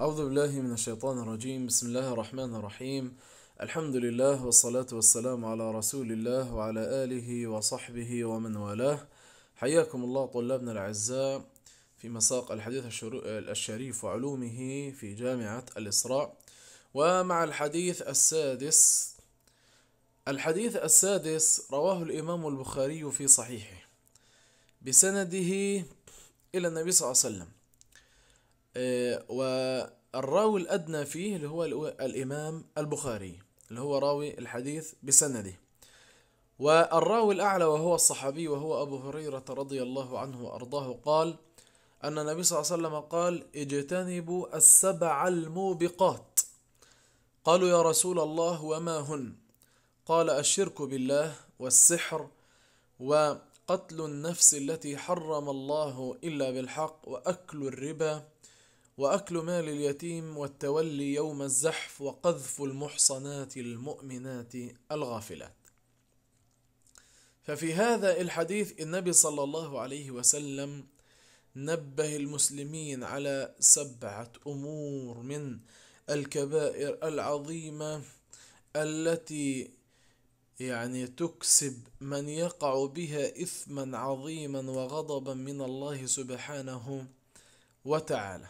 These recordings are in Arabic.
أعوذ بالله من الشيطان الرجيم بسم الله الرحمن الرحيم الحمد لله والصلاة والسلام على رسول الله وعلى آله وصحبه ومن والاه حياكم الله طلابنا الأعزاء في مساق الحديث الشريف وعلومه في جامعة الإسراء ومع الحديث السادس الحديث السادس رواه الإمام البخاري في صحيحه بسنده إلى النبي صلى الله عليه وسلم آه، والراوي الأدنى فيه اللي هو الإمام البخاري اللي هو راوي الحديث بسنده والراوي الأعلى وهو الصحابي وهو أبو هريرة رضي الله عنه وأرضاه قال أن النبي صلى الله عليه وسلم قال اجتنبوا السبع الموبقات قالوا يا رسول الله وما هن قال الشرك بالله والسحر وقتل النفس التي حرم الله إلا بالحق وأكل الربا واكل مال اليتيم والتولي يوم الزحف وقذف المحصنات المؤمنات الغافلات ففي هذا الحديث النبي صلى الله عليه وسلم نبه المسلمين على سبعه امور من الكبائر العظيمه التي يعني تكسب من يقع بها اثما عظيما وغضبا من الله سبحانه وتعالى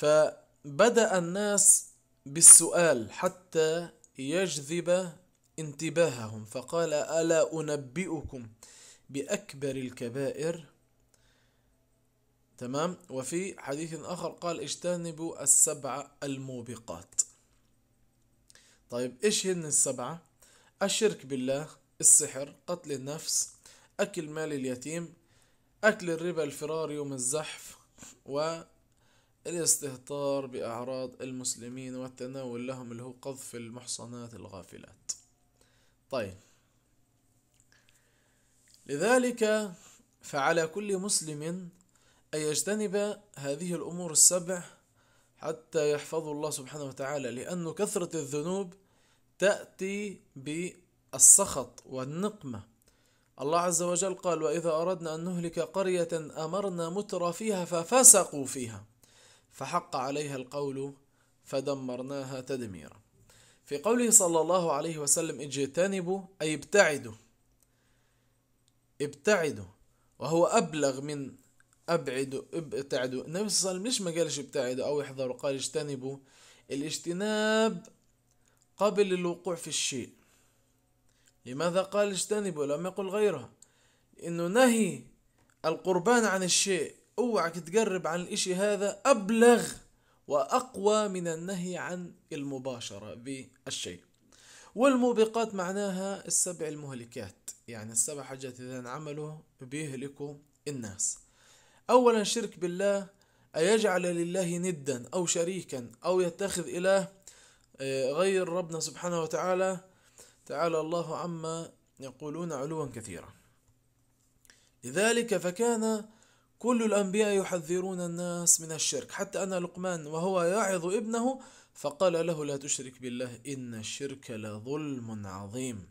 فبدأ الناس بالسؤال حتى يجذب انتباههم فقال ألا أنبئكم بأكبر الكبائر تمام وفي حديث آخر قال اجتنبوا السبع الموبقات طيب إيش هن السبعة الشرك بالله السحر قتل النفس أكل مال اليتيم أكل الربا الفرار يوم الزحف و الاستهتار بأعراض المسلمين والتناول لهم اللي هو قذف المحصنات الغافلات طيب لذلك فعلى كل مسلم أن يجتنب هذه الأمور السبع حتى يحفظ الله سبحانه وتعالى لأن كثرة الذنوب تأتي بالسخط والنقمة الله عز وجل قال وإذا أردنا أن نهلك قرية أمرنا متر فيها ففسقوا فيها فحق عليها القول فدمرناها تدميرا في قوله صلى الله عليه وسلم اجتنبوا أي ابتعدوا ابتعدوا وهو أبلغ من أبعدوا ابتعدوا النبي صلى الله عليه وسلم ليش ما قالش ابتعدوا أو احذروا قال اجتنبوا الاجتناب قبل الوقوع في الشيء لماذا قال اجتنبوا لم يقل غيرها إنه نهي القربان عن الشيء اوعك تقرب عن الاشي هذا ابلغ واقوى من النهي عن المباشره بالشيء والموبقات معناها السبع المهلكات يعني السبع حاجات اذا انعملوا بيهلكوا الناس اولا شرك بالله ايجعل لله ندا او شريكا او يتخذ اله آه، غير ربنا سبحانه وتعالى تعالى الله عما يقولون علوا كثيرا لذلك فكان كل الأنبياء يحذرون الناس من الشرك حتى أن لقمان وهو يعظ ابنه فقال له لا تشرك بالله إن الشرك لظلم عظيم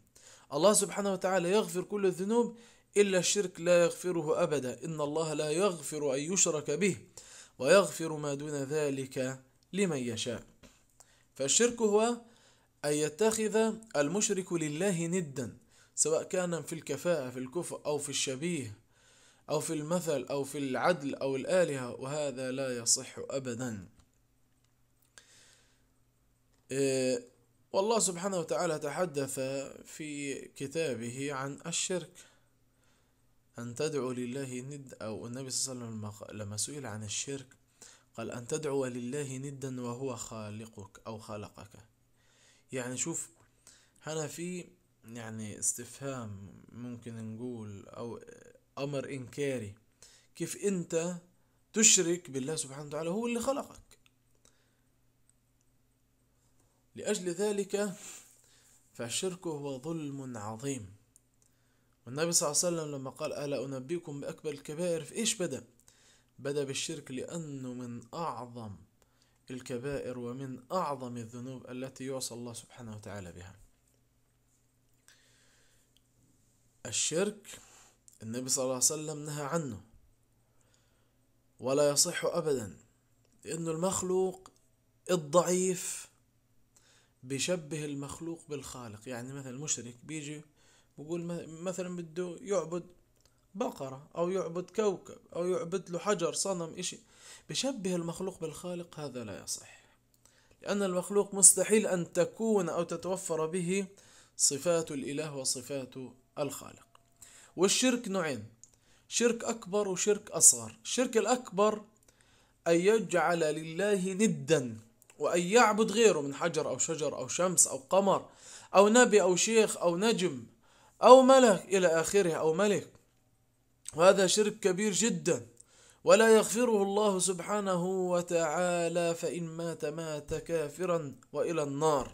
الله سبحانه وتعالى يغفر كل الذنوب إلا الشرك لا يغفره أبدا إن الله لا يغفر أن يشرك به ويغفر ما دون ذلك لمن يشاء فالشرك هو أن يتخذ المشرك لله ندا سواء كان في الكفاءة في الكفر أو في الشبيه أو في المثل أو في العدل أو الآلهة وهذا لا يصح أبدا إيه، والله سبحانه وتعالى تحدث في كتابه عن الشرك أن تدعو لله ند أو النبي صلى الله عليه وسلم لما سئل عن الشرك قال أن تدعو لله ندا وهو خالقك أو خلقك يعني شوف هنا في يعني استفهام ممكن نقول أو امر انكاري كيف انت تشرك بالله سبحانه وتعالى هو اللي خلقك لاجل ذلك فالشرك هو ظلم عظيم والنبي صلى الله عليه وسلم لما قال ألا أنبئكم بأكبر الكبائر في إيش بدأ؟ بدأ بالشرك لأنه من أعظم الكبائر ومن أعظم الذنوب التي يعصى الله سبحانه وتعالى بها الشرك النبي صلى الله عليه وسلم نهى عنه ولا يصح أبدا لأن المخلوق الضعيف بيشبه المخلوق بالخالق يعني مثلا المشرك بيجي بقول مثلا بده يعبد بقرة أو يعبد كوكب أو يعبد له حجر صنم إشي بشبه المخلوق بالخالق هذا لا يصح لأن المخلوق مستحيل أن تكون أو تتوفر به صفات الإله وصفات الخالق والشرك نوعين شرك أكبر وشرك أصغر الشرك الأكبر أن يجعل لله ندا وأن يعبد غيره من حجر أو شجر أو شمس أو قمر أو نبي أو شيخ أو نجم أو ملك إلى آخره أو ملك وهذا شرك كبير جدا ولا يغفره الله سبحانه وتعالى فإن مات مات كافرا وإلى النار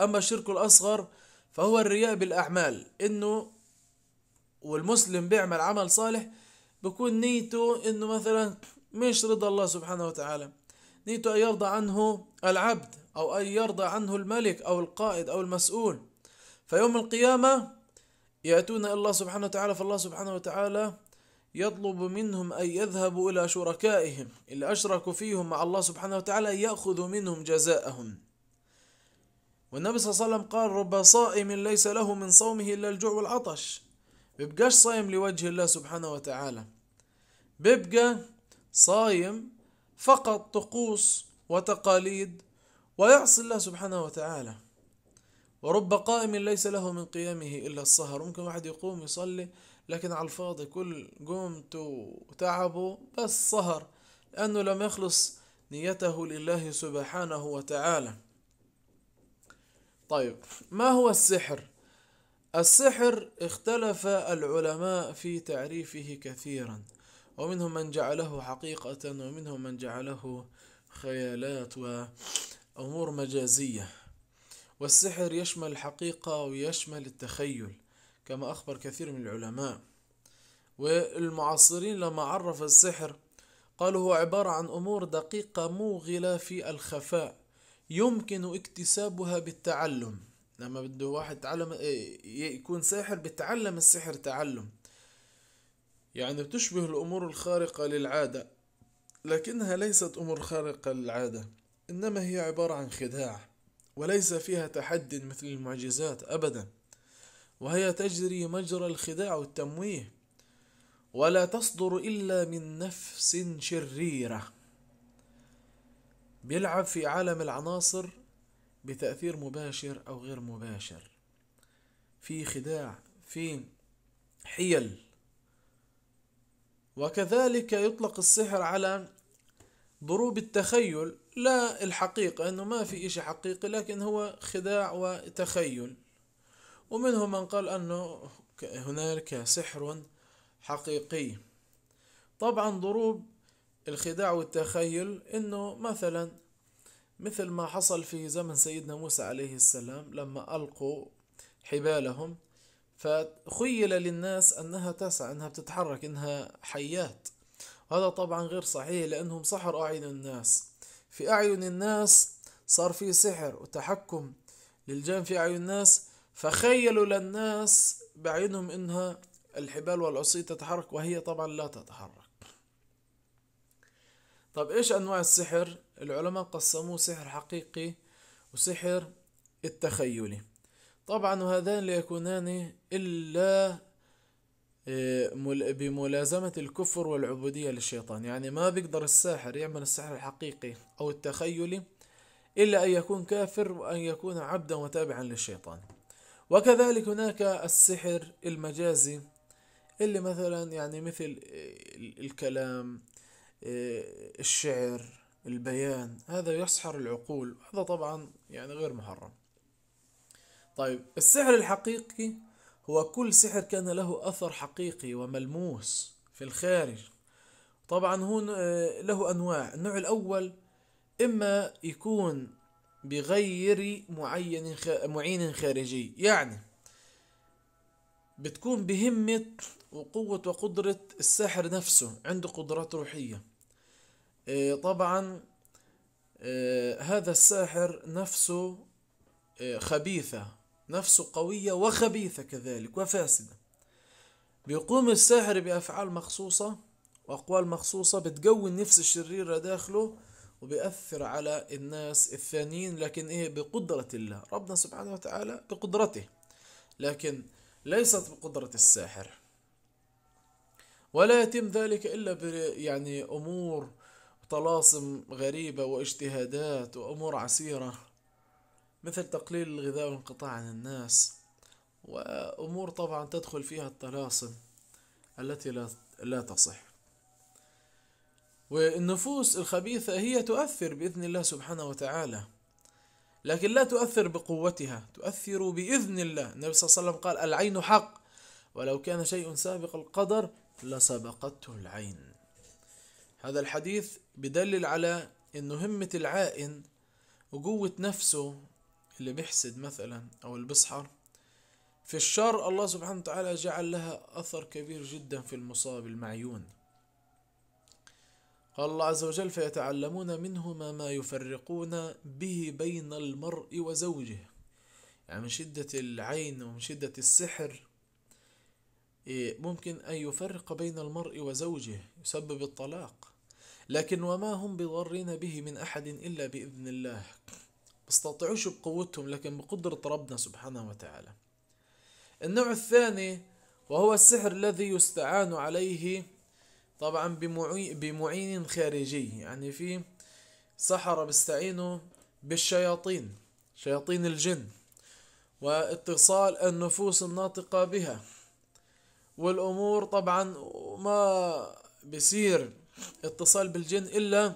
أما الشرك الأصغر فهو الرياء بالأعمال إنه والمسلم بيعمل عمل صالح بكون نيته انه مثلا مش رضا الله سبحانه وتعالى نيته ان يرضى عنه العبد او ان يرضى عنه الملك او القائد او المسؤول فيوم القيامة يأتون إلى الله سبحانه وتعالى فالله سبحانه وتعالى يطلب منهم أن يذهبوا إلى شركائهم اللي أشركوا فيهم مع الله سبحانه وتعالى يأخذ منهم جزاءهم والنبي صلى الله عليه وسلم قال رب صائم ليس له من صومه إلا الجوع والعطش بيبقاش صايم لوجه الله سبحانه وتعالى بيبقى صايم فقط طقوس وتقاليد ويعصي الله سبحانه وتعالى ورب قائم ليس له من قيامه إلا السهر ممكن واحد يقوم يصلي لكن على الفاضي كل قمت وتعبه بس سهر لأنه لم يخلص نيته لله سبحانه وتعالى طيب ما هو السحر السحر اختلف العلماء في تعريفه كثيرا ومنهم من جعله حقيقة ومنهم من جعله خيالات وأمور مجازية والسحر يشمل الحقيقة ويشمل التخيل كما أخبر كثير من العلماء والمعاصرين لما عرف السحر قالوا هو عبارة عن أمور دقيقة موغلة في الخفاء يمكن اكتسابها بالتعلم لما بده واحد يتعلم إيه، يكون ساحر بتعلم السحر تعلم يعني بتشبه الأمور الخارقة للعادة لكنها ليست أمور خارقة للعادة إنما هي عبارة عن خداع وليس فيها تحد مثل المعجزات أبدا وهي تجري مجرى الخداع والتمويه ولا تصدر إلا من نفس شريرة بيلعب في عالم العناصر بتأثير مباشر أو غير مباشر في خداع في حيل وكذلك يطلق السحر على ضروب التخيل لا الحقيقة أنه ما في إشي حقيقي لكن هو خداع وتخيل ومنهم من قال أنه هنالك سحر حقيقي طبعا ضروب الخداع والتخيل أنه مثلا مثل ما حصل في زمن سيدنا موسى عليه السلام لما ألقوا حبالهم فخيل للناس أنها تسعى أنها بتتحرك أنها حيات هذا طبعا غير صحيح لأنهم سحر أعين الناس في أعين الناس صار في سحر وتحكم للجان في أعين الناس فخيلوا للناس بعينهم أنها الحبال والعصي تتحرك وهي طبعا لا تتحرك طب إيش أنواع السحر العلماء قسموه سحر حقيقي وسحر التخيلي طبعا وهذان لا يكونان إلا آه، بملازمة الكفر والعبودية للشيطان يعني ما بيقدر الساحر يعمل السحر الحقيقي أو التخيلي إلا أن يكون كافر وأن يكون عبدا وتابعا للشيطان وكذلك هناك السحر المجازي اللي مثلا يعني مثل آه، الكلام آه، الشعر البيان هذا يسحر العقول هذا طبعا يعني غير محرم طيب السحر الحقيقي هو كل سحر كان له أثر حقيقي وملموس في الخارج طبعا هون آه، له أنواع النوع الأول إما يكون بغير معين معين خارجي يعني بتكون بهمة وقوة وقدرة الساحر نفسه عنده قدرات روحية إيه، طبعا إيه، هذا الساحر نفسه إيه، خبيثة نفسه قوية وخبيثة كذلك وفاسدة بيقوم الساحر بأفعال مخصوصة وأقوال مخصوصة بتقوي النفس الشريرة داخله وبيأثر على الناس الثانيين لكن إيه بقدرة الله ربنا سبحانه وتعالى بقدرته لكن ليست بقدرة الساحر ولا يتم ذلك إلا يعني أمور طلاسم غريبة واجتهادات وأمور عسيرة مثل تقليل الغذاء والانقطاع عن الناس وأمور طبعا تدخل فيها الطلاسم التي لا لا تصح والنفوس الخبيثة هي تؤثر بإذن الله سبحانه وتعالى لكن لا تؤثر بقوتها تؤثر بإذن الله النبي صلى الله عليه وسلم قال العين حق ولو كان شيء سابق القدر لسبقته العين هذا الحديث بدلل على انه همة العائن وقوة نفسه اللي بيحسد مثلا او اللي بيسحر في الشر الله سبحانه وتعالى جعل لها اثر كبير جدا في المصاب المعيون قال الله عز وجل فيتعلمون منهما ما يفرقون به بين المرء وزوجه يعني من شدة العين ومن شدة السحر إيه، ممكن أن يفرق بين المرء وزوجه يسبب الطلاق لكن وما هم بضارين به من أحد إلا بإذن الله استطيعوش بقوتهم لكن بقدرة ربنا سبحانه وتعالى النوع الثاني وهو السحر الذي يستعان عليه طبعا بمعين خارجي يعني في سحرة بيستعينوا بالشياطين شياطين الجن واتصال النفوس الناطقة بها والأمور طبعا ما بصير اتصال بالجن إلا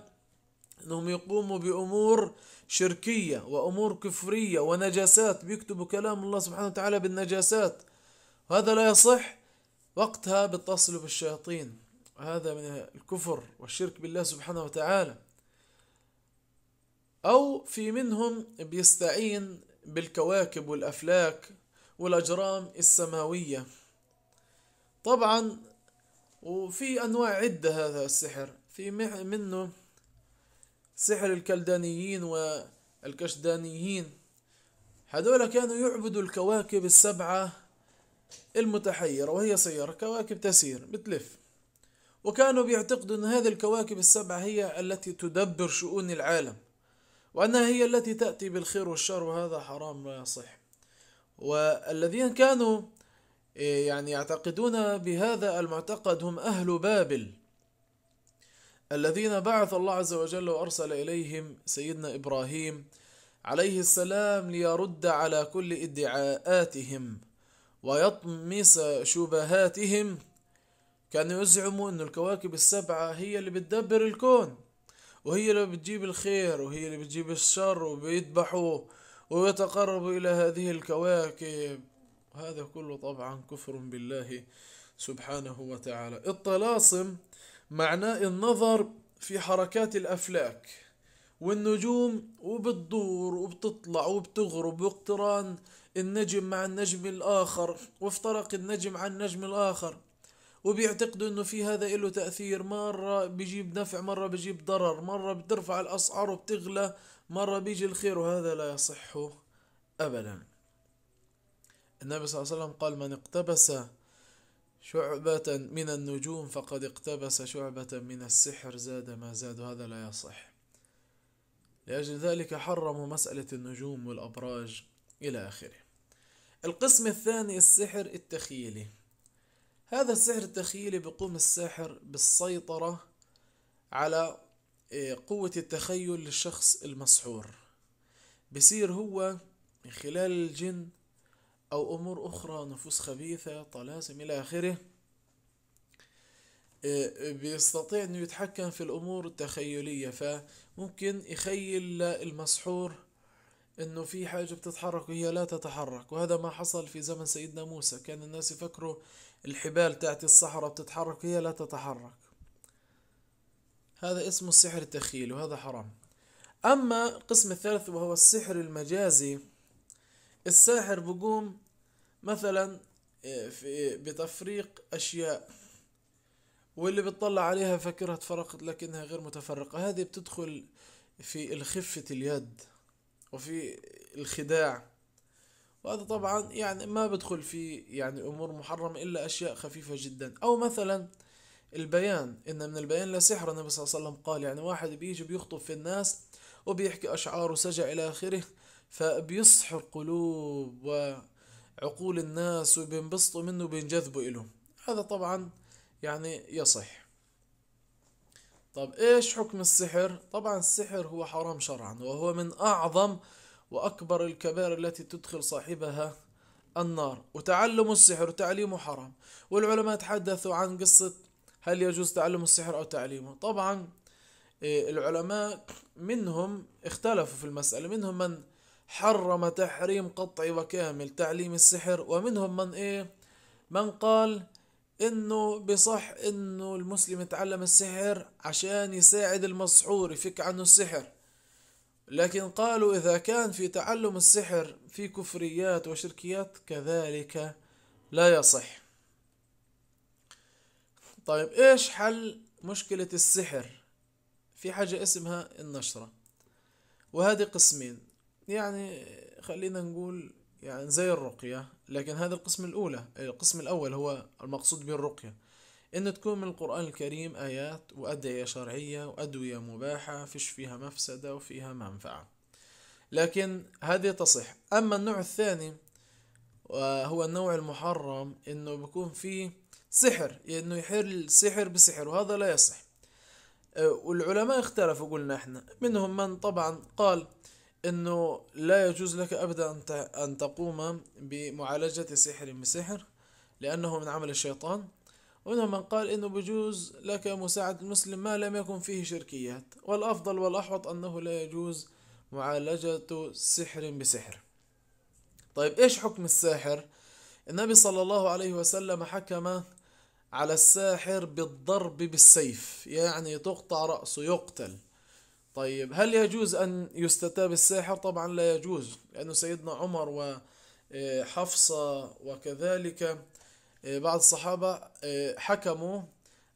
أنهم يقوموا بأمور شركية وأمور كفرية ونجاسات بيكتبوا كلام الله سبحانه وتعالى بالنجاسات وهذا لا يصح وقتها بيتصلوا بالشياطين هذا من الكفر والشرك بالله سبحانه وتعالى أو في منهم بيستعين بالكواكب والأفلاك والأجرام السماوية طبعا وفي انواع عده هذا السحر في منه سحر الكلدانيين والكشدانيين هذول كانوا يعبدوا الكواكب السبعة المتحيرة وهي سيارة كواكب تسير بتلف وكانوا بيعتقدوا أن هذه الكواكب السبعة هي التي تدبر شؤون العالم وأنها هي التي تأتي بالخير والشر وهذا حرام لا يصح والذين كانوا إيه، يعني يعتقدون بهذا المعتقد هم أهل بابل الذين بعث الله عز وجل وأرسل إليهم سيدنا إبراهيم عليه السلام ليرد على كل ادعاءاتهم ويطمس شبهاتهم كان يزعم أن الكواكب السبعة هي اللي بتدبر الكون وهي اللي بتجيب الخير وهي اللي بتجيب الشر وبيذبحوا ويتقربوا إلى هذه الكواكب هذا كله طبعا كفر بالله سبحانه وتعالى الطلاسم معناه النظر في حركات الأفلاك والنجوم وبتدور وبتطلع وبتغرب واقتران النجم مع النجم الآخر وافترق النجم عن النجم الآخر وبيعتقدوا انه في هذا له تأثير مرة بيجيب نفع مرة بيجيب ضرر مرة بترفع الأسعار وبتغلى مرة بيجي الخير وهذا لا يصح أبداً النبي صلى الله عليه وسلم قال من اقتبس شعبة من النجوم فقد اقتبس شعبة من السحر زاد ما زاد هذا لا يصح لأجل ذلك حرموا مسألة النجوم والأبراج إلى آخره القسم الثاني السحر التخييلي هذا السحر التخييلي بيقوم الساحر بالسيطرة على إيه، قوة التخيل للشخص المسحور بصير هو من خلال الجن أو أمور أخرى نفوس خبيثة طلاسم إلى آخره آه، آه، بيستطيع أنه يتحكم في الأمور التخيلية فممكن يخيل المسحور أنه في حاجة بتتحرك وهي لا تتحرك وهذا ما حصل في زمن سيدنا موسى كان الناس يفكروا الحبال تاعت الصحراء بتتحرك وهي لا تتحرك هذا اسمه السحر التخيل وهذا حرام أما القسم الثالث وهو السحر المجازي الساحر بقوم مثلا آه، في بتفريق أشياء واللي بتطلع عليها فاكرها اتفرقت لكنها غير متفرقة هذه بتدخل في الخفة اليد وفي الخداع وهذا طبعا يعني ما بدخل في يعني أمور محرمة إلا أشياء خفيفة جدا أو مثلا البيان إن من البيان لا سحر النبي صلى الله عليه وسلم قال يعني واحد بيجي بيخطب في الناس وبيحكي أشعار وسجع إلى آخره فبيسحر قلوب و عقول الناس وبينبسطوا منه وبينجذبوا إله هذا طبعا يعني يصح طب إيش حكم السحر طبعا السحر هو حرام شرعا وهو من أعظم وأكبر الكبائر التي تدخل صاحبها النار وتعلم السحر وتعليمه حرام والعلماء تحدثوا عن قصة هل يجوز تعلم السحر أو تعليمه طبعا إيه، العلماء منهم اختلفوا في المسألة منهم من حرم تحريم قطعي وكامل تعليم السحر ومنهم من ايه من قال انه بصح انه المسلم يتعلم السحر عشان يساعد المسحور يفك عنه السحر لكن قالوا اذا كان في تعلم السحر في كفريات وشركيات كذلك لا يصح طيب ايش حل مشكلة السحر في حاجة اسمها النشرة وهذه قسمين يعني خلينا نقول يعني زي الرقية لكن هذا القسم الأولى القسم الأول هو المقصود بالرقية إن تكون من القرآن الكريم آيات وأدعية شرعية وأدوية مباحة فيش فيها مفسدة وفيها منفعة لكن هذه تصح أما النوع الثاني وهو آه، النوع المحرم إنه بيكون فيه سحر إنه يحل سحر بسحر وهذا لا يصح آه، والعلماء اختلفوا قلنا احنا منهم من طبعا قال أنه لا يجوز لك أبدا أن تقوم بمعالجة سحر بسحر لأنه من عمل الشيطان ومنهم من قال أنه بجوز لك مساعد المسلم ما لم يكن فيه شركيات والأفضل والأحوط أنه لا يجوز معالجة سحر بسحر طيب إيش حكم الساحر؟ النبي صلى الله عليه وسلم حكم على الساحر بالضرب بالسيف يعني تقطع رأسه يقتل طيب هل يجوز أن يستتاب الساحر طبعا لا يجوز لأن سيدنا عمر وحفصة آه، وكذلك آه، بعض الصحابة آه، حكموا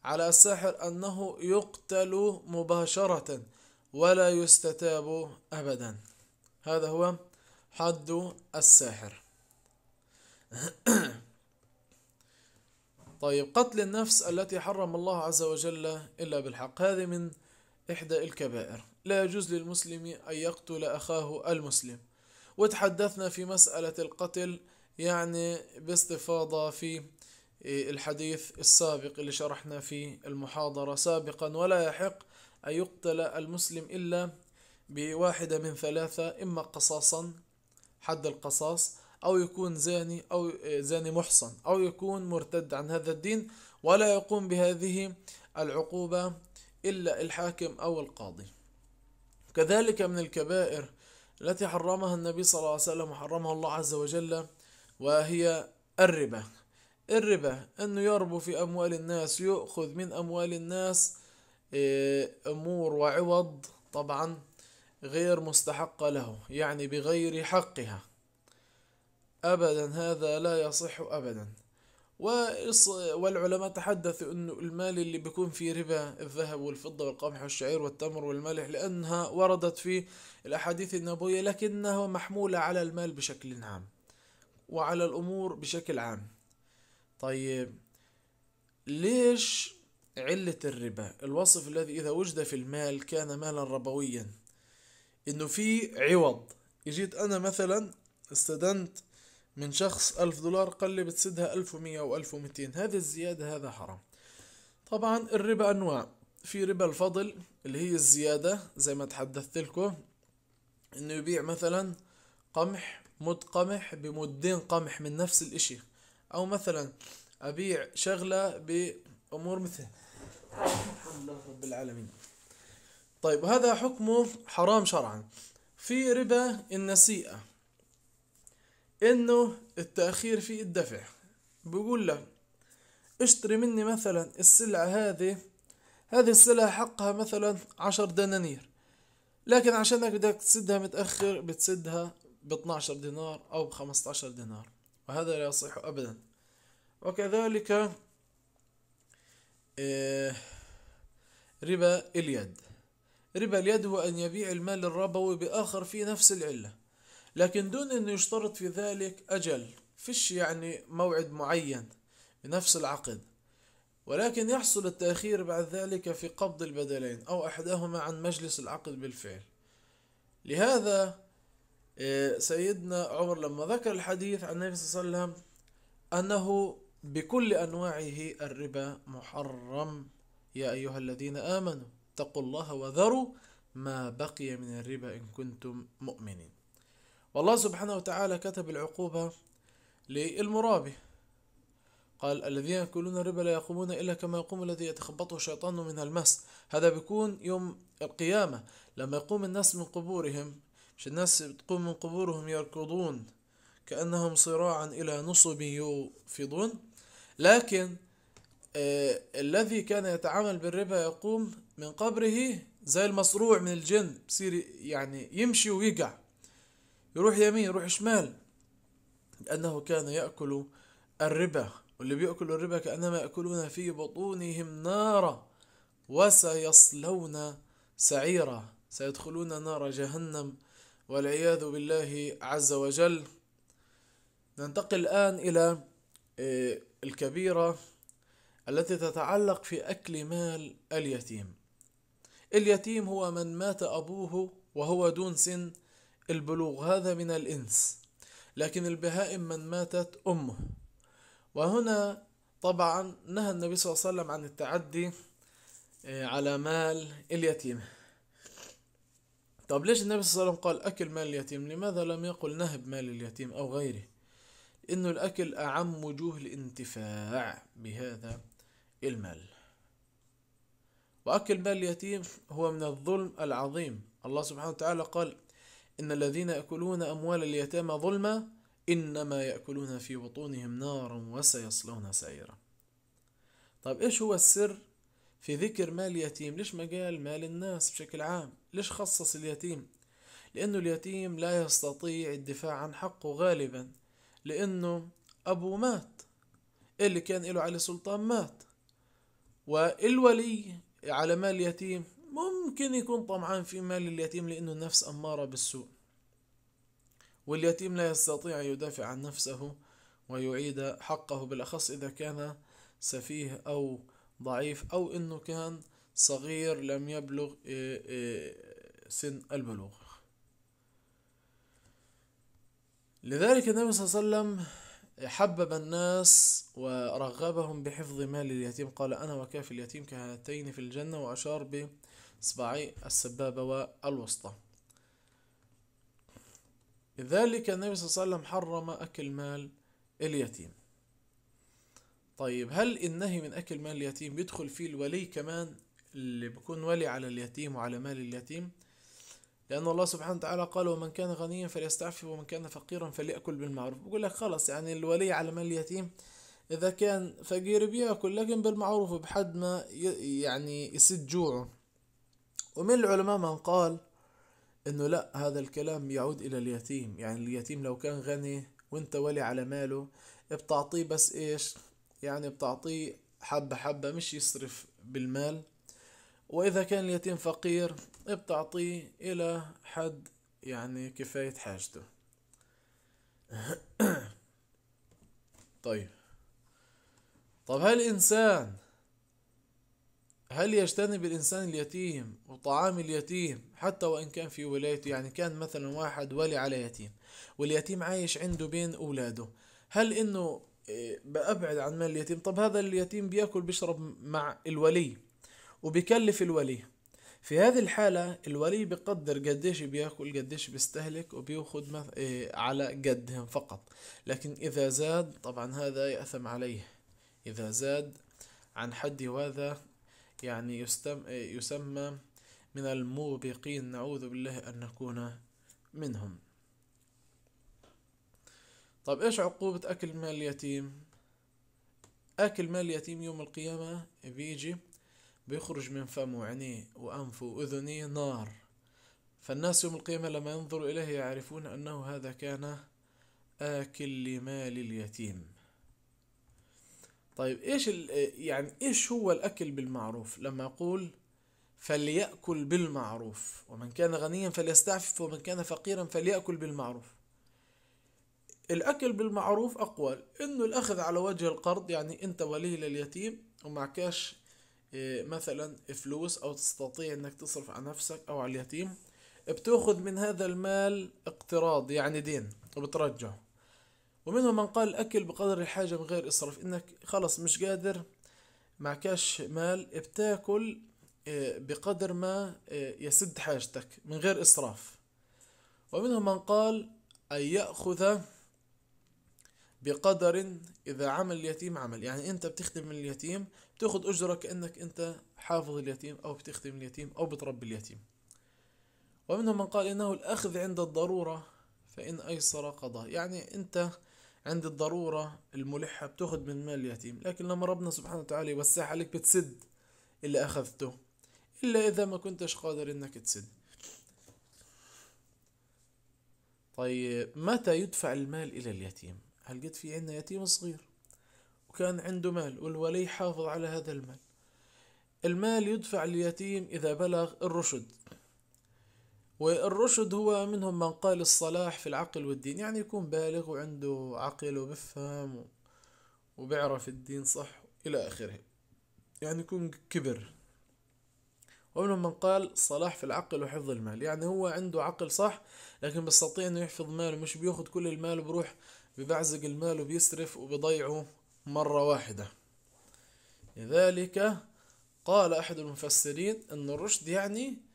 على الساحر أنه يقتل مباشرة ولا يستتاب أبدا هذا هو حد الساحر طيب قتل النفس التي حرم الله عز وجل إلا بالحق هذه من إحدى الكبائر لا يجوز للمسلم أن يقتل أخاه المسلم وتحدثنا في مسألة القتل يعني باستفاضة في إيه، الحديث السابق اللي شرحنا في المحاضرة سابقا ولا يحق أن يقتل المسلم إلا بواحدة من ثلاثة إما قصاصا حد القصاص أو يكون زاني أو إيه، زاني محصن أو يكون مرتد عن هذا الدين ولا يقوم بهذه العقوبة إلا الحاكم أو القاضي كذلك من الكبائر التي حرمها النبي صلى الله عليه وسلم وحرمها الله عز وجل وهي الربا الربا أنه يربو في أموال الناس يؤخذ من أموال الناس آه، أمور وعوض طبعا غير مستحقة له يعني بغير حقها أبدا هذا لا يصح أبدا والعلماء تحدثوا أنه المال اللي بيكون فيه ربا الذهب والفضة والقمح والشعير والتمر والملح لأنها وردت في الأحاديث النبوية لكنها محمولة على المال بشكل عام وعلى الأمور بشكل عام طيب ليش علة الربا الوصف الذي إذا وجد في المال كان مالا ربويا إنه في عوض إجيت أنا مثلا استدنت من شخص ألف دولار قال لي بتسدها ألف ومية وألف ومتين هذه الزيادة هذا حرام طبعا الربا أنواع في ربا الفضل اللي هي الزيادة زي ما تحدثت لكم انه يبيع مثلا قمح مد قمح بمدين قمح من نفس الاشي او مثلا ابيع شغلة بامور مثل الحمد لله رب العالمين طيب هذا حكمه حرام شرعا في ربا النسيئة انه التاخير في الدفع بقول له اشتري مني مثلا السلعة هذه هذه السلعة حقها مثلا عشر دنانير لكن عشانك بدك تسدها متأخر بتسدها ب 12 دينار أو ب 15 دينار وهذا لا يصح أبدا وكذلك آه، ربا اليد ربا اليد هو أن يبيع المال الربوي بآخر في نفس العلة لكن دون أنه يشترط في ذلك أجل فيش يعني موعد معين بنفس العقد ولكن يحصل التأخير بعد ذلك في قبض البدلين أو أحدهما عن مجلس العقد بالفعل لهذا آه، سيدنا عمر لما ذكر الحديث عن النبي صلى الله عليه وسلم أنه بكل أنواعه الربا محرم يا أيها الذين آمنوا اتقوا الله وذروا ما بقي من الربا إن كنتم مؤمنين والله سبحانه وتعالى كتب العقوبة للمرابي قال الذين يأكلون الربا لا يقومون إلا كما يقوم الذي يتخبطه الشيطان من المس هذا بيكون يوم القيامة لما يقوم الناس من قبورهم مش الناس تقوم من قبورهم يركضون كأنهم صراعا إلى نصب يوفضون لكن آه الذي كان يتعامل بالربا يقوم من قبره زي المصروع من الجن بصير يعني يمشي ويقع يروح يمين يروح شمال لأنه كان يأكل الربا واللي بيأكلوا الربا كأنما يأكلون في بطونهم نارا وسيصلون سعيرا سيدخلون نار جهنم والعياذ بالله عز وجل ننتقل الآن إلى آه، الكبيرة التي تتعلق في أكل مال اليتيم اليتيم هو من مات أبوه وهو دون سن البلوغ هذا من الإنس لكن البهائم من ماتت أمه وهنا طبعا نهى النبي صلى الله عليه وسلم عن التعدي آه، على مال اليتيم طب ليش النبي صلى الله عليه وسلم قال أكل مال اليتيم لماذا لم يقل نهب مال اليتيم أو غيره إن الأكل أعم وجوه الانتفاع بهذا المال وأكل مال اليتيم هو من الظلم العظيم الله سبحانه وتعالى قال إن الذين يأكلون أموال اليتامى ظلما إنما يأكلون في بطونهم نارا وسيصلون سعيرا طيب إيش هو السر في ذكر مال اليتيم ليش ما قال مال الناس بشكل عام ليش خصص اليتيم لأنه اليتيم لا يستطيع الدفاع عن حقه غالبا لأنه أبوه مات اللي كان له عليه سلطان مات والولي على مال اليتيم ممكن يكون طمعان في مال اليتيم لأنه النفس أمارة بالسوء واليتيم لا يستطيع أن يدافع عن نفسه ويعيد حقه بالأخص إذا كان سفيه أو ضعيف أو أنه كان صغير لم يبلغ آه، آه، سن البلوغ لذلك النبي صلى الله عليه وسلم حبب الناس ورغبهم بحفظ مال اليتيم قال أنا وكافي اليتيم كهاتين في الجنة وأشار إصبعي السبابة والوسطى لذلك النبي صلى الله عليه وسلم حرم أكل مال اليتيم طيب هل النهي من أكل مال اليتيم بيدخل فيه الولي كمان اللي بيكون ولي على اليتيم وعلى مال اليتيم لأن الله سبحانه وتعالى قال ومن كان غنيا فليستعفف ومن كان فقيرا فليأكل بالمعروف بقول لك خلاص يعني الولي على مال اليتيم إذا كان فقير بياكل لكن بالمعروف بحد ما يعني يسد جوعه ومن العلماء من قال انه لا هذا الكلام يعود الى اليتيم يعني اليتيم لو كان غني وانت ولي على ماله بتعطيه بس ايش يعني بتعطيه حبة حبة مش يصرف بالمال واذا كان اليتيم فقير بتعطيه الى حد يعني كفاية حاجته طيب طب هل الإنسان هل يجتنب الإنسان اليتيم وطعام اليتيم حتى وإن كان في ولايته يعني كان مثلا واحد ولي على يتيم واليتيم عايش عنده بين أولاده هل إنه آه، بأبعد عن مال اليتيم طب هذا اليتيم بياكل بيشرب مع الولي وبيكلف الولي في هذه الحالة الولي بقدر قديش بياكل قديش بيستهلك وبياخد مث... آه، على قدهم فقط لكن إذا زاد طبعا هذا يأثم عليه إذا زاد عن حد وهذا يعني يستم يسمى من الموبقين نعوذ بالله أن نكون منهم طب إيش عقوبة أكل مال اليتيم أكل مال اليتيم يوم القيامة بيجي بيخرج من فمه وعينيه وأنفه وأذنيه نار فالناس يوم القيامة لما ينظروا إليه يعرفون أنه هذا كان آكل لمال اليتيم طيب ايش يعني ايش هو الاكل بالمعروف لما اقول فليأكل بالمعروف ومن كان غنيا فليستعفف ومن كان فقيرا فليأكل بالمعروف الأكل بالمعروف أقوال إنه الأخذ على وجه القرض يعني أنت ولي لليتيم ومعكاش آه، مثلا فلوس أو تستطيع أنك تصرف على نفسك أو على اليتيم بتاخذ من هذا المال اقتراض يعني دين وبترجعه ومنهم من قال الأكل بقدر الحاجة من غير إسراف إنك خلص مش قادر معكاش مال بتاكل آه، بقدر ما آه، يسد حاجتك من غير إسراف ومنهم من قال أن يأخذ بقدر إذا عمل اليتيم عمل يعني أنت بتخدم اليتيم تأخذ أجرة كأنك أنت حافظ اليتيم أو بتخدم اليتيم أو بتربي اليتيم ومنهم من قال إنه الأخذ عند الضرورة فإن أيسر قضاء يعني أنت عند الضرورة الملحة بتاخذ من مال اليتيم لكن لما ربنا سبحانه وتعالى يوسع عليك بتسد اللي أخذته إلا إذا ما كنتش قادر إنك تسد طيب متى يدفع المال إلى اليتيم هل قد في عندنا يتيم صغير وكان عنده مال والولي حافظ على هذا المال المال يدفع لليتيم إذا بلغ الرشد والرشد هو منهم من قال الصلاح في العقل والدين يعني يكون بالغ وعنده عقل وبفهم وبيعرف الدين صح إلى آخره يعني يكون كبر ومنهم من قال صلاح في العقل وحفظ المال يعني هو عنده عقل صح لكن بيستطيع انه يحفظ ماله مش بياخد كل المال بروح ببعزق المال وبيسرف وبيضيعه مرة واحدة لذلك قال أحد المفسرين أن الرشد يعني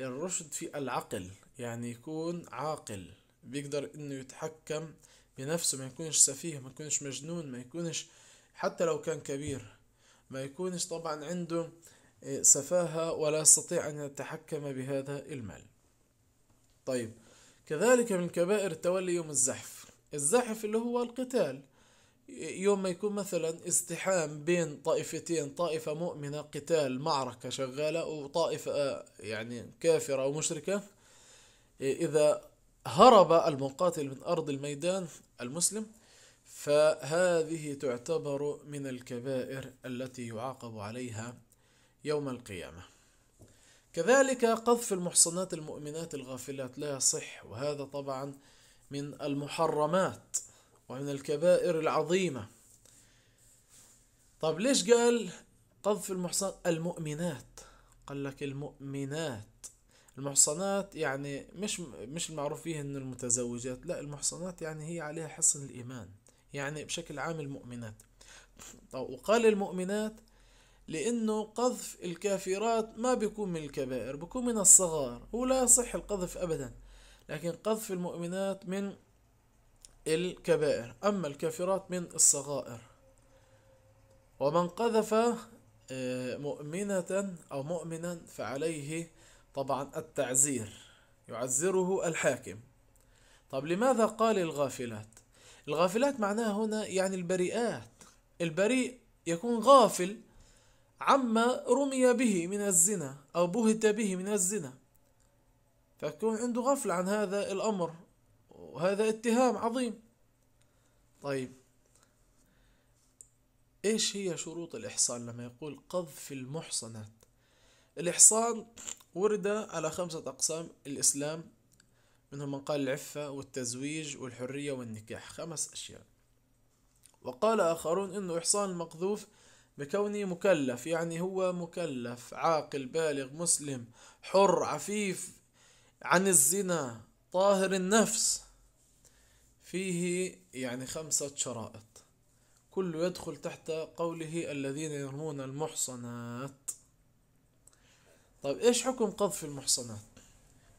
الرشد في العقل يعني يكون عاقل بيقدر انه يتحكم بنفسه ما يكونش سفيه ما يكونش مجنون ما يكونش حتى لو كان كبير ما يكونش طبعا عنده آه، سفاهة ولا يستطيع أن يتحكم بهذا المال طيب كذلك من كبائر التولي يوم الزحف الزحف اللي هو القتال يوم ما يكون مثلا ازدحام بين طائفتين طائفة مؤمنة قتال معركة شغالة وطائفة آه، يعني كافرة ومشركة إيه، إذا هرب المقاتل من أرض الميدان المسلم فهذه تعتبر من الكبائر التي يعاقب عليها يوم القيامة كذلك قذف المحصنات المؤمنات الغافلات لا يصح وهذا طبعا من المحرمات ومن الكبائر العظيمة طب ليش قال قذف المحصنات المؤمنات قال لك المؤمنات المحصنات يعني مش مش المعروف فيه ان المتزوجات لا المحصنات يعني هي عليها حصن الايمان يعني بشكل عام المؤمنات طب وقال المؤمنات لانه قذف الكافرات ما بيكون من الكبائر بيكون من الصغار لا يصح القذف ابدا لكن قذف المؤمنات من الكبائر أما الكافرات من الصغائر ومن قذف آه، مؤمنة أو مؤمنا فعليه طبعا التعزير يعزره الحاكم طب لماذا قال الغافلات الغافلات معناها هنا يعني البريئات البريء يكون غافل عما رمي به من الزنا أو بهت به من الزنا فيكون عنده غفلة عن هذا الأمر وهذا اتهام عظيم طيب ايش هي شروط الاحصان لما يقول قذف المحصنات الاحصان ورد على خمسة اقسام الاسلام منهم من قال العفة والتزويج والحرية والنكاح خمس اشياء وقال اخرون انه احصان المقذوف بكونه مكلف يعني هو مكلف عاقل بالغ مسلم حر عفيف عن الزنا طاهر النفس فيه يعني خمسة شرائط كل يدخل تحت قوله الذين يرمون المحصنات طيب ايش حكم قذف المحصنات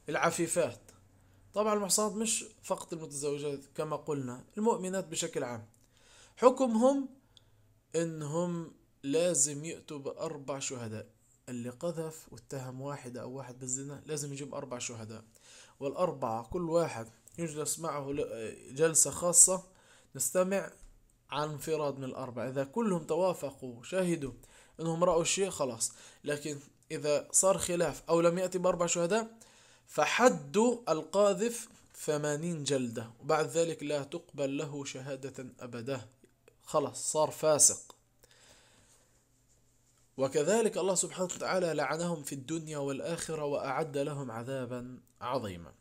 العفيفات طبعا المحصنات مش فقط المتزوجات كما قلنا المؤمنات بشكل عام حكمهم انهم لازم يأتوا بأربع شهداء اللي قذف واتهم واحدة أو واحد بالزنا لازم يجيب أربع شهداء والأربعة كل واحد يجلس معه جلسة خاصة نستمع عن انفراد من الأربعة إذا كلهم توافقوا شهدوا أنهم رأوا الشيء خلاص لكن إذا صار خلاف أو لم يأتي بأربع شهداء فحد القاذف ثمانين جلدة وبعد ذلك لا تقبل له شهادة أبدا خلاص صار فاسق وكذلك الله سبحانه وتعالى لعنهم في الدنيا والآخرة وأعد لهم عذابا عظيما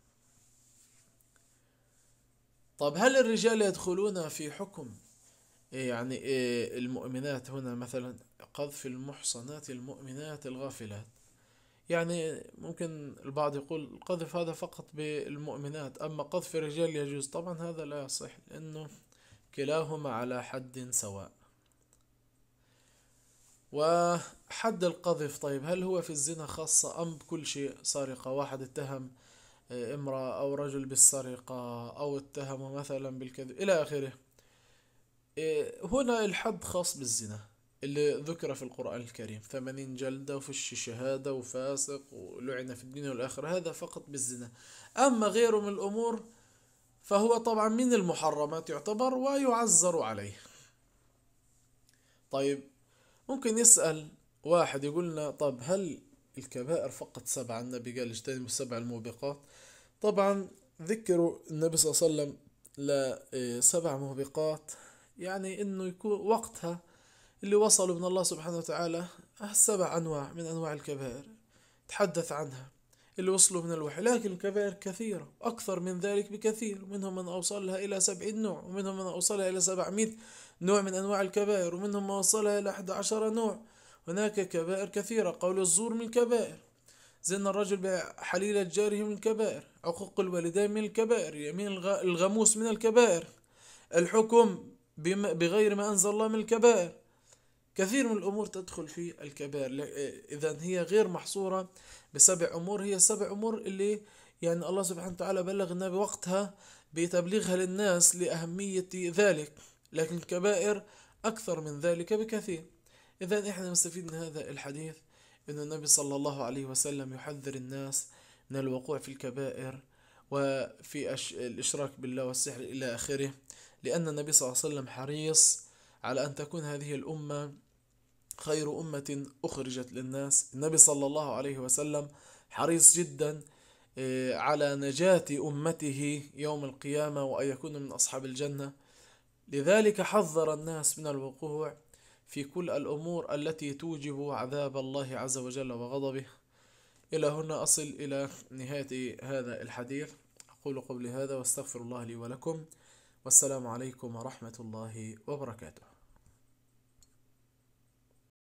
طب هل الرجال يدخلون في حكم إيه، يعني إيه المؤمنات هنا مثلا قذف المحصنات المؤمنات الغافلات يعني ممكن البعض يقول القذف هذا فقط بالمؤمنات أما قذف الرجال يجوز طبعا هذا لا يصح لأنه كلاهما على حد سواء وحد القذف طيب هل هو في الزنا خاصة أم بكل شيء سرقة واحد اتهم امرأة أو رجل بالسرقة أو اتهمه مثلا بالكذب إلى آخره إيه، هنا الحد خاص بالزنا اللي ذكر في القرآن الكريم ثمانين جلدة وفش شهادة وفاسق ولعن في الدنيا والآخرة هذا فقط بالزنا أما غيره من الأمور فهو طبعا من المحرمات يعتبر ويعزر عليه طيب ممكن يسأل واحد يقولنا طب هل الكبائر فقط سبعة النبي قال اجتنبوا السبع الموبقات طبعا ذكروا النبي صلى الله عليه وسلم لسبع آه، موبقات يعني انه يكون وقتها اللي وصلوا من الله سبحانه وتعالى سبع انواع من انواع الكبائر تحدث عنها اللي وصلوا من الوحي لكن الكبائر كثيرة أكثر من ذلك بكثير منهم من أوصلها إلى سبعين نوع ومنهم من أوصلها إلى سبعمائة نوع من أنواع الكبائر ومنهم من وصلها إلى أحد عشر نوع هناك كبائر كثيرة قول الزور من الكبائر زنا الرجل حليلة جاره من الكبائر عقوق الوالدين من الكبائر يمين الغموس من الكبائر الحكم بغير ما انزل الله من الكبائر كثير من الامور تدخل في الكبائر اذا هي غير محصوره بسبع امور هي سبع امور اللي يعني الله سبحانه وتعالى بلغ النبي وقتها بتبليغها للناس لاهميه ذلك لكن الكبائر اكثر من ذلك بكثير اذا احنا نستفيد من هذا الحديث أن النبي صلى الله عليه وسلم يحذر الناس من الوقوع في الكبائر وفي الإشراك بالله والسحر إلى آخره لأن النبي صلى الله عليه وسلم حريص على أن تكون هذه الأمة خير أمة أخرجت للناس النبي صلى الله عليه وسلم حريص جدا آه، على نجاة أمته يوم القيامة وأن يكونوا من أصحاب الجنة لذلك حذر الناس من الوقوع في كل الأمور التي توجب عذاب الله عز وجل وغضبه إلى هنا أصل إلى نهاية هذا الحديث أقول قبل هذا واستغفر الله لي ولكم والسلام عليكم ورحمة الله وبركاته